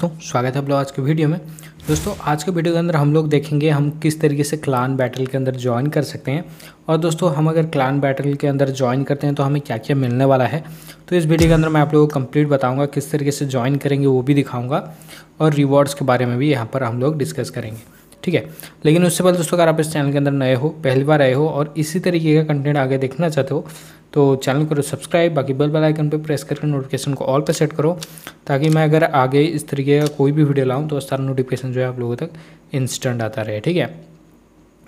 तो स्वागत है आप लोग आज के वीडियो में दोस्तों आज के वीडियो के अंदर हम लोग देखेंगे हम किस तरीके से क्लान बैटल के अंदर ज्वाइन कर सकते हैं और दोस्तों हम अगर क्लान बैटल के अंदर ज्वाइन करते हैं तो हमें क्या क्या मिलने वाला है तो इस वीडियो के अंदर मैं आप लोगों को कंप्लीट बताऊंगा किस तरीके से ज्वाइन करेंगे वो भी दिखाऊंगा और रिवॉर्ड्स के बारे में भी यहाँ पर हम लोग डिस्कस करेंगे ठीक है लेकिन उससे पहले दोस्तों अगर आप इस चैनल के अंदर नए हो पहली बार आए हो और इसी तरीके का कंटेंट आगे देखना चाहते हो तो चैनल करो सब्सक्राइब बाकी बेल बेल आइकन पे प्रेस करके नोटिफिकेशन को ऑल पे सेट करो ताकि मैं अगर आगे इस तरीके का कोई भी वीडियो लाऊँ तो सारा नोटिफिकेशन जो है आप लोगों तक इंस्टेंट आता रहे ठीक है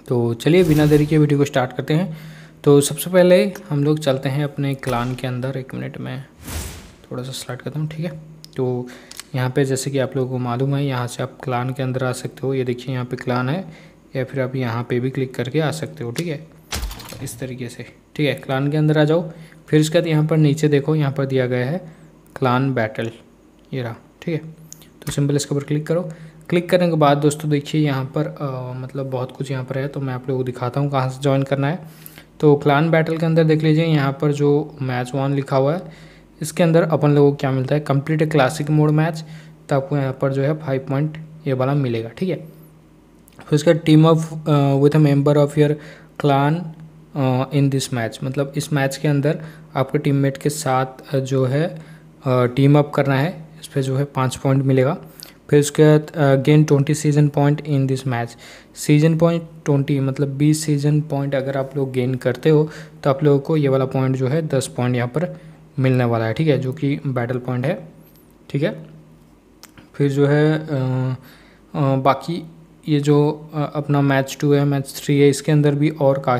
तो चलिए बिना देरी के वीडियो को स्टार्ट करते हैं तो सबसे पहले हम लोग चलते हैं अपने क्लान के अंदर एक मिनट में थोड़ा सा स्टार्ट करता हूँ ठीक है तो यहाँ पे जैसे कि आप लोगों को मालूम है यहाँ से आप क्लान के अंदर आ सकते हो ये देखिए यहाँ पे क्लान है या फिर आप यहाँ पे भी क्लिक करके आ सकते हो ठीक है इस तरीके से ठीक है क्लान के अंदर आ जाओ फिर उसके बाद यहाँ पर नीचे देखो यहाँ पर दिया गया है क्लान बैटल ये रहा ठीक है तो सिंपल इसके ऊपर क्लिक करो क्लिक करने के बाद दोस्तों देखिए यहाँ पर आ, मतलब बहुत कुछ यहाँ पर है तो मैं आप लोगों को दिखाता हूँ कहाँ से ज्वाइन करना है तो क्लान बैटल के अंदर देख लीजिए यहाँ पर जो मैच वन लिखा हुआ है इसके अंदर अपन लोगों को क्या मिलता है complete a classic mode match तो आपको यहाँ पर जो है फाइव पॉइंट ये वाला मिलेगा ठीक है फिर उसका team up with a member of your clan in this match मतलब इस मैच के अंदर आपके टीममेट के साथ uh, जो है टीम uh, अप करना है इस पर जो है पाँच पॉइंट मिलेगा फिर उसके बाद gain twenty season point in this match season point twenty मतलब बीस सीजन पॉइंट अगर आप लोग गेन करते हो तो आप लोगों को ये वाला पॉइंट जो है दस पॉइंट यहाँ पर मिलने वाला है ठीक है जो कि बैटल पॉइंट है ठीक है फिर जो है आ, आ, बाकी ये जो आ, अपना मैच टू है मैच थ्री है इसके अंदर भी और का,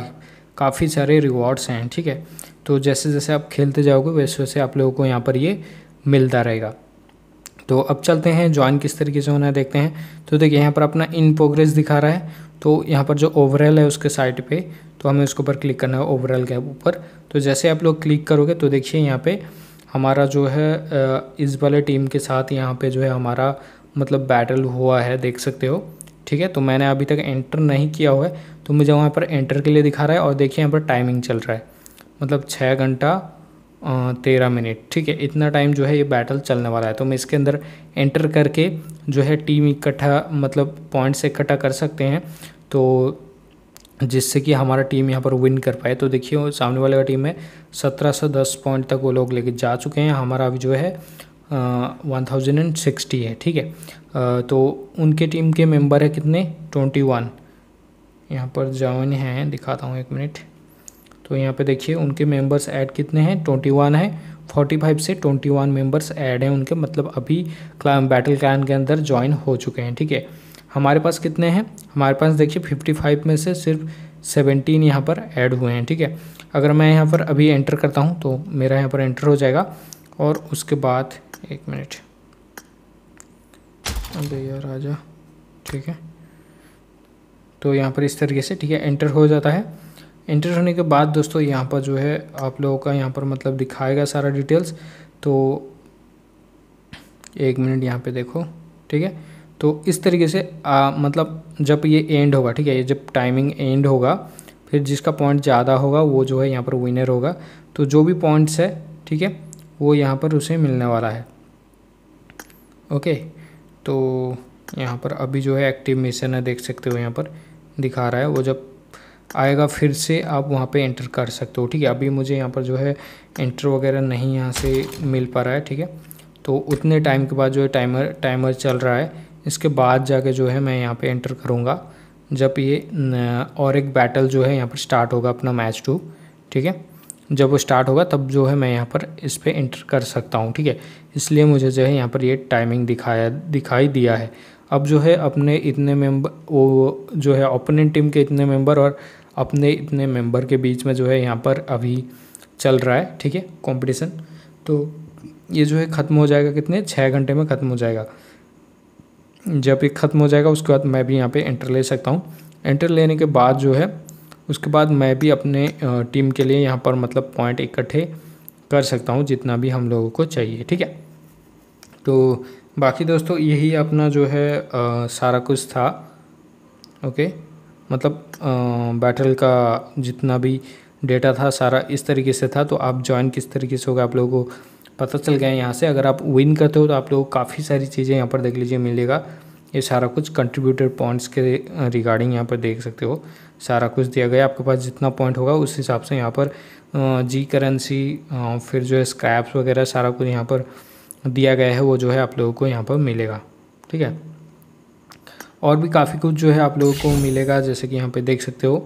काफ़ी सारे रिवॉर्ड्स हैं ठीक है तो जैसे जैसे आप खेलते जाओगे वैसे वैसे आप लोगों को यहाँ पर ये मिलता रहेगा तो अब चलते हैं ज्वाइन किस तरीके से होना है देखते हैं तो देखिए यहाँ पर अपना इन प्रोग्रेस दिखा रहा है तो यहाँ पर जो ओवरऑल है उसके साइट पे तो हमें उसके ऊपर क्लिक करना है ओवरऑल के ऊपर तो जैसे आप लोग क्लिक करोगे तो देखिए यहाँ पे हमारा जो है इस वाले टीम के साथ यहाँ पे जो है हमारा मतलब बैटल हुआ है देख सकते हो ठीक है तो मैंने अभी तक एंटर नहीं किया हुआ है तो मुझे वहाँ पर एंटर के लिए दिखा रहा है और देखिए यहाँ पर टाइमिंग चल रहा है मतलब छः घंटा तेरह मिनट ठीक है इतना टाइम जो है ये बैटल चलने वाला है तो मैं इसके अंदर एंटर करके जो है टीम इकट्ठा मतलब पॉइंट्स इकट्ठा कर सकते हैं तो जिससे कि हमारा टीम यहाँ पर विन कर पाए तो देखिए सामने वाले का टीम है सत्रह सौ दस पॉइंट तक वो लोग लेके जा चुके हैं हमारा अभी जो है वन थाउजेंड एंड सिक्सटी है ठीक है तो उनके टीम के मेंबर है कितने ट्वेंटी वन यहाँ पर जॉइन हैं दिखाता हूँ एक मिनट तो यहाँ पे देखिए उनके मेंबर्स ऐड कितने हैं ट्वेंटी वन है फोर्टी फाइव से ट्वेंटी वन मेम्बर्स ऐड हैं उनके मतलब अभी क्लाइम बैटल क्लान के अंदर ज्वाइन हो चुके हैं ठीक है हमारे पास कितने हैं हमारे पास देखिए फिफ्टी फाइव में से सिर्फ सेवेंटीन यहाँ पर ऐड हुए हैं ठीक है अगर मैं यहाँ पर अभी एंटर करता हूँ तो मेरा यहाँ पर एंटर हो जाएगा और उसके बाद एक मिनट भैया यार आ जा ठीक है तो यहाँ पर इस तरीके से ठीक है एंटर हो जाता है इंटर होने के बाद दोस्तों यहाँ पर जो है आप लोगों का यहाँ पर मतलब दिखाएगा सारा डिटेल्स तो एक मिनट यहाँ पे देखो ठीक है तो इस तरीके से आ, मतलब जब ये एंड होगा ठीक है ये जब टाइमिंग एंड होगा फिर जिसका पॉइंट ज़्यादा होगा वो जो है यहाँ पर विनर होगा तो जो भी पॉइंट्स है ठीक है वो यहाँ पर उसे मिलने वाला है ओके तो यहाँ पर अभी जो है एक्टिव मिशन है देख सकते हो यहाँ पर दिखा रहा है वो जब आएगा फिर से आप वहाँ पे एंटर कर सकते हो ठीक है अभी मुझे यहाँ पर जो है एंटर वगैरह नहीं यहाँ से मिल पा रहा है ठीक है तो उतने टाइम के बाद जो है टाइमर टाइमर चल रहा है इसके बाद जाके जो है मैं यहाँ पे एंटर करूँगा जब ये और एक बैटल जो है यहाँ पर स्टार्ट होगा अपना मैच टू ठीक है जब वो स्टार्ट होगा तब जो है मैं यहाँ पर इस पर एंटर कर सकता हूँ ठीक है इसलिए मुझे जो है यहाँ पर ये टाइमिंग दिखाया दिखाई दिया है अब जो है अपने इतने मेंबर वो जो है ओपोनेंट टीम के इतने मेंबर और अपने इतने मेंबर के बीच में जो है यहाँ पर अभी चल रहा है ठीक है कंपटीशन तो ये जो है ख़त्म हो जाएगा कितने छः घंटे में ख़त्म हो जाएगा जब ये ख़त्म हो जाएगा उसके बाद मैं भी यहाँ पे एंटर ले सकता हूँ एंटर लेने के बाद जो है उसके बाद मैं भी अपने टीम के लिए यहाँ पर मतलब पॉइंट इकट्ठे कर सकता हूँ जितना भी हम लोगों को चाहिए ठीक है तो बाकी दोस्तों यही अपना जो है आ, सारा कुछ था ओके मतलब बैटल का जितना भी डेटा था सारा इस तरीके से था तो आप ज्वाइन किस तरीके से होगा आप लोगों को पता चल गया यहाँ से अगर आप विन करते हो तो आप लोगों को काफ़ी सारी चीज़ें यहाँ पर देख लीजिए मिलेगा ये सारा कुछ कंट्रीब्यूटर पॉइंट्स के रिगार्डिंग यहाँ पर देख सकते हो सारा कुछ दिया गया आपके पास जितना पॉइंट होगा उस हिसाब से यहाँ पर जी करेंसी फिर जो है स्क्रैप्स वगैरह सारा कुछ यहाँ पर दिया गया है वो जो है आप लोगों को यहाँ पर मिलेगा ठीक है और भी काफ़ी कुछ जो है आप लोगों को मिलेगा जैसे कि यहाँ पे देख सकते हो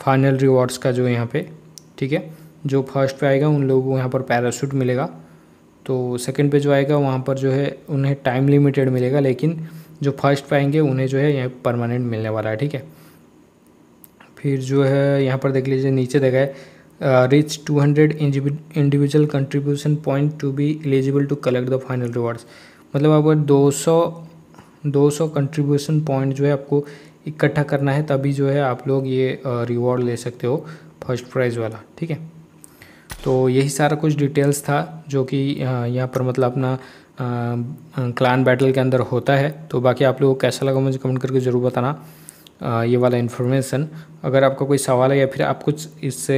फाइनल रिवॉर्ड्स का जो यहाँ पे ठीक है जो फर्स्ट पे आएगा उन लोगों को यहाँ पर पैराशूट मिलेगा तो सेकंड पे जो आएगा वहाँ पर जो है उन्हें टाइम लिमिटेड मिलेगा लेकिन जो फर्स्ट पे आएंगे उन्हें जो है यहाँ परमानेंट मिलने वाला है ठीक है फिर जो है यहाँ पर देख लीजिए नीचे देखा है reach two hundred individual contribution point to be eligible to collect the final rewards मतलब अगर दो सौ 200 कंट्रीब्यूशन पॉइंट जो है आपको इकट्ठा करना है तभी जो है आप लोग ये रिवॉर्ड ले सकते हो फर्स्ट प्राइज़ वाला ठीक है तो यही सारा कुछ डिटेल्स था जो कि यहाँ पर मतलब अपना क्लान बैटल के अंदर होता है तो बाकी आप लोगों को कैसा लगा मुझे कमेंट करके ज़रूर बताना आ, ये वाला इन्फॉर्मेशन अगर आपका कोई सवाल है या फिर आप कुछ इससे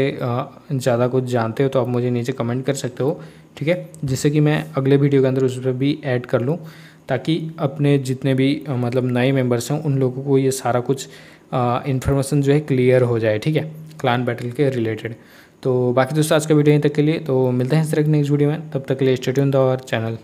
ज़्यादा कुछ जानते हो तो आप मुझे नीचे कमेंट कर सकते हो ठीक है जिससे कि मैं अगले वीडियो के अंदर उस पर भी ऐड कर लूँ ताकि अपने जितने भी मतलब नए मेंबर्स हैं उन लोगों को ये सारा कुछ इन्फॉर्मेशन जो है क्लियर हो जाए ठीक है क्लान बैटल के रिलेटेड तो बाकी दोस्तों आज का वीडियो यहीं तक के लिए तो मिलते हैं इस तरह के नेक्स्ट वीडियो में तब तक के लिए स्टेट और चैनल